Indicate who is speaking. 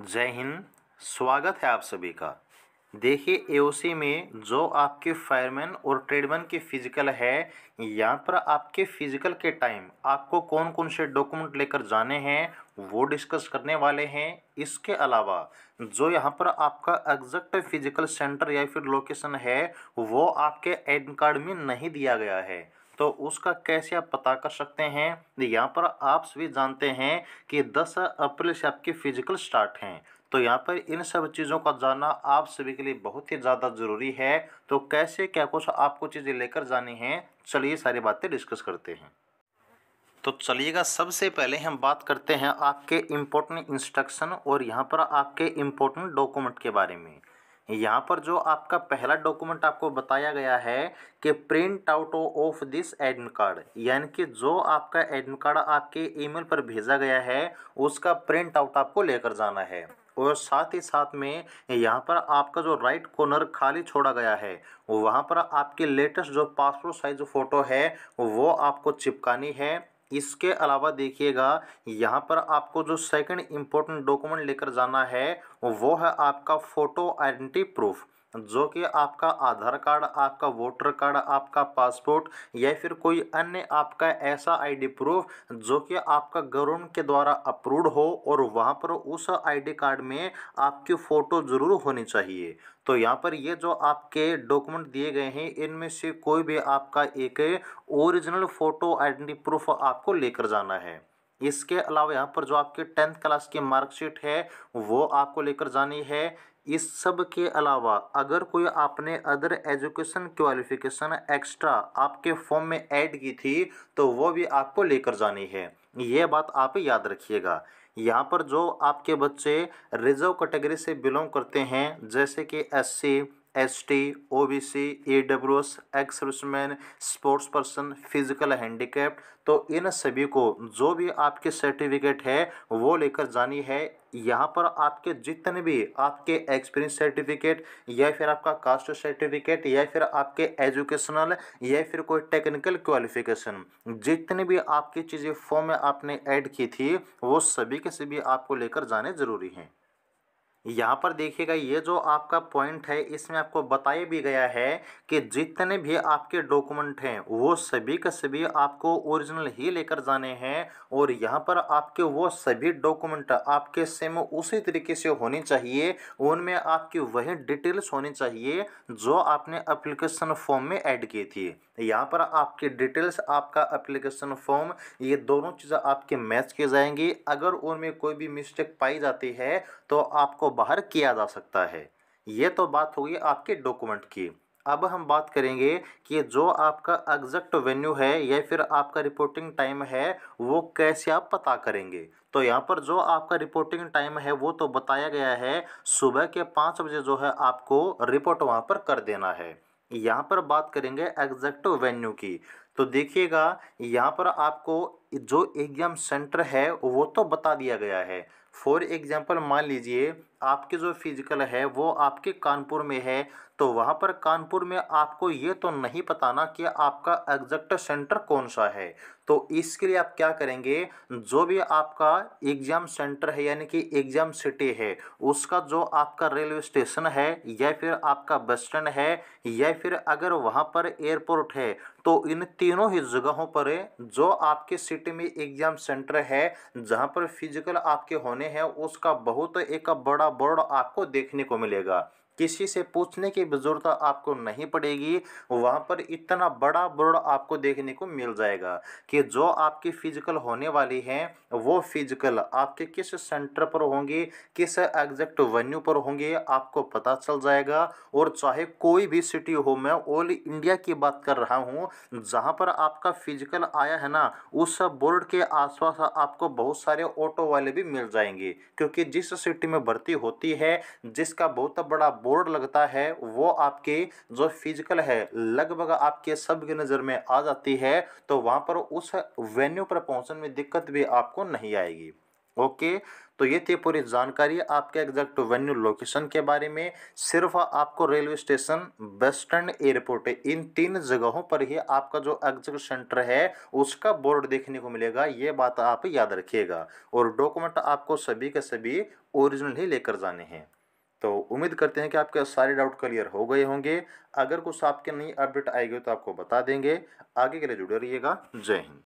Speaker 1: जय हिंद स्वागत है आप सभी का देखिए एओसी में जो आपके फायरमैन और ट्रेडमैन के फिजिकल है यहाँ पर आपके फिजिकल के टाइम आपको कौन कौन से डॉक्यूमेंट लेकर जाने हैं वो डिस्कस करने वाले हैं इसके अलावा जो यहाँ पर आपका एग्जैक्ट फिजिकल सेंटर या फिर लोकेशन है वो आपके एडमिट कार्ड में नहीं दिया गया है तो उसका कैसे आप पता कर सकते हैं यहाँ पर आप सभी जानते हैं कि 10 अप्रैल से आपके फिजिकल स्टार्ट हैं तो यहाँ पर इन सब चीज़ों का जानना आप सभी के लिए बहुत ही ज़्यादा ज़रूरी है तो कैसे क्या कुछ आपको चीज़ें लेकर जानी हैं चलिए सारी बातें डिस्कस करते हैं तो चलिएगा सबसे पहले हम बात करते हैं आपके इम्पोर्टेंट इंस्ट्रक्शन और यहाँ पर आपके इम्पोर्टेंट डॉक्यूमेंट के बारे में यहाँ पर जो आपका पहला डॉक्यूमेंट आपको बताया गया है कि print out of this admit card यानी कि जो आपका एडमिट कार्ड आपके ईमेल पर भेजा गया है उसका प्रिंट आउट आपको लेकर जाना है और साथ ही साथ में यहाँ पर आपका जो राइट कॉर्नर खाली छोड़ा गया है वहाँ पर आपके लेटेस्ट जो पासपोर्ट साइज फ़ोटो है वो आपको चिपकानी है इसके अलावा देखिएगा यहाँ पर आपको जो सेकंड इम्पोर्टेंट डॉक्यूमेंट लेकर जाना है वो है आपका फ़ोटो आइडेंटिटी प्रूफ जो कि आपका आधार कार्ड आपका वोटर कार्ड आपका पासपोर्ट या फिर कोई अन्य आपका ऐसा आईडी प्रूफ जो कि आपका गवर्नमेंट के द्वारा अप्रूव्ड हो और वहाँ पर उस आईडी कार्ड में आपकी फ़ोटो ज़रूर होनी चाहिए तो यहाँ पर ये जो आपके डॉक्यूमेंट दिए गए हैं इनमें से कोई भी आपका एक ओरिजिनल फ़ोटो आइडेंटिटी प्रूफ आपको लेकर जाना है इसके अलावा यहाँ पर जो आपके टेंथ क्लास की मार्कशीट है वो आपको लेकर जानी है इस सब के अलावा अगर कोई आपने अदर एजुकेशन क्वालिफिकेशन एक्स्ट्रा आपके फॉर्म में ऐड की थी तो वो भी आपको लेकर जानी है ये बात आप याद रखिएगा यहाँ पर जो आपके बच्चे रिजर्व कैटेगरी से बिलोंग करते हैं जैसे कि SC S T O B C A W S ex serviceman sports person physical handicap तो इन सभी को जो भी आपके सर्टिफिकेट है वो लेकर जानी है यहाँ पर आपके जितने भी आपके एक्सपीरियंस सर्टिफिकेट या फिर आपका कास्ट सर्टिफिकेट या फिर आपके एजुकेशनल या फिर कोई टेक्निकल क्वालिफिकेशन जितने भी आपकी चीज़ें फॉर्म में आपने ऐड की थी वो सभी के सभी आपको लेकर जाने ज़रूरी हैं यहाँ पर देखिएगा ये जो आपका पॉइंट है इसमें आपको बताया भी गया है कि जितने भी आपके डॉक्यूमेंट हैं वो सभी के सभी आपको ओरिजिनल ही लेकर जाने हैं और यहाँ पर आपके वो सभी डॉक्यूमेंट आपके सेम उसी तरीके से होने चाहिए उनमें आपकी वही डिटेल्स होनी चाहिए जो आपने अप्लीकेशन फॉर्म में ऐड की थी तो यहाँ पर आपके डिटेल्स आपका एप्लीकेशन फॉर्म ये दोनों चीज़ें आपके मैच किए जाएंगी अगर उनमें कोई भी मिस्टेक पाई जाती है तो आपको बाहर किया जा सकता है ये तो बात होगी आपके डॉक्यूमेंट की अब हम बात करेंगे कि जो आपका एग्जैक्ट वेन्यू है या फिर आपका रिपोर्टिंग टाइम है वो कैसे आप पता करेंगे तो यहाँ पर जो आपका रिपोर्टिंग टाइम है वो तो बताया गया है सुबह के पाँच बजे जो है आपको रिपोर्ट वहाँ पर कर देना है यहाँ पर बात करेंगे एग्जैक्ट वेन्यू की तो देखिएगा यहाँ पर आपको जो एग्ज़ाम सेंटर है वो तो बता दिया गया है फॉर एग्ज़ाम्पल मान लीजिए आपके जो फिज़िकल है वो आपके कानपुर में है तो वहाँ पर कानपुर में आपको ये तो नहीं पता ना कि आपका एग्जैक्ट सेंटर कौन सा है तो इसके लिए आप क्या करेंगे जो भी आपका एग्ज़ाम सेंटर है यानी कि एग्ज़ाम सिटी है उसका जो आपका रेलवे स्टेशन है या फिर आपका बस स्टैंड है या फिर अगर वहाँ पर एयरपोर्ट है तो इन तीनों ही जगहों पर जो आपके सिटी में एग्ज़ाम सेंटर है जहाँ पर फिजिकल आपके होने हैं उसका बहुत एक बड़ा बोर्ड आपको देखने को मिलेगा किसी से पूछने की ज़रूरत आपको नहीं पड़ेगी वहाँ पर इतना बड़ा बोर्ड आपको देखने को मिल जाएगा कि जो आपकी फ़िजिकल होने वाली है वो फिजिकल आपके किस सेंटर पर होंगे किस एग्जैक्ट वेन्यू पर होंगे आपको पता चल जाएगा और चाहे कोई भी सिटी हो मैं ऑल इंडिया की बात कर रहा हूँ जहाँ पर आपका फिजिकल आया है ना उस बोर्ड के आसपास आपको बहुत सारे ऑटो वाले भी मिल जाएंगे क्योंकि जिस सिटी में भर्ती होती है जिसका बहुत बड़ा बोर्ड लगता है वो आपके जो फिजिकल है लगभग आपके सब की नज़र में आ जाती है तो वहाँ पर उस वेन्यू पर पहुँचने में दिक्कत भी आपको नहीं आएगी ओके तो ये थी पूरी जानकारी आपके एग्जैक्ट वेन्यू लोकेशन के बारे में सिर्फ आपको railway station bus stand airport इन तीन जगहों पर ही आपका जो एग्जैक्ट सेंटर है उसका बोर्ड देखने को मिलेगा ये बात आप याद रखिएगा और डॉक्यूमेंट आपको सभी के सभी ओरिजिनल ही लेकर जाने हैं तो उम्मीद करते हैं कि आपके सारे डाउट क्लियर हो गए होंगे अगर कुछ आपके नई अपडेट आएगी तो आपको बता देंगे आगे के लिए जुड़े रहिएगा जय हिंद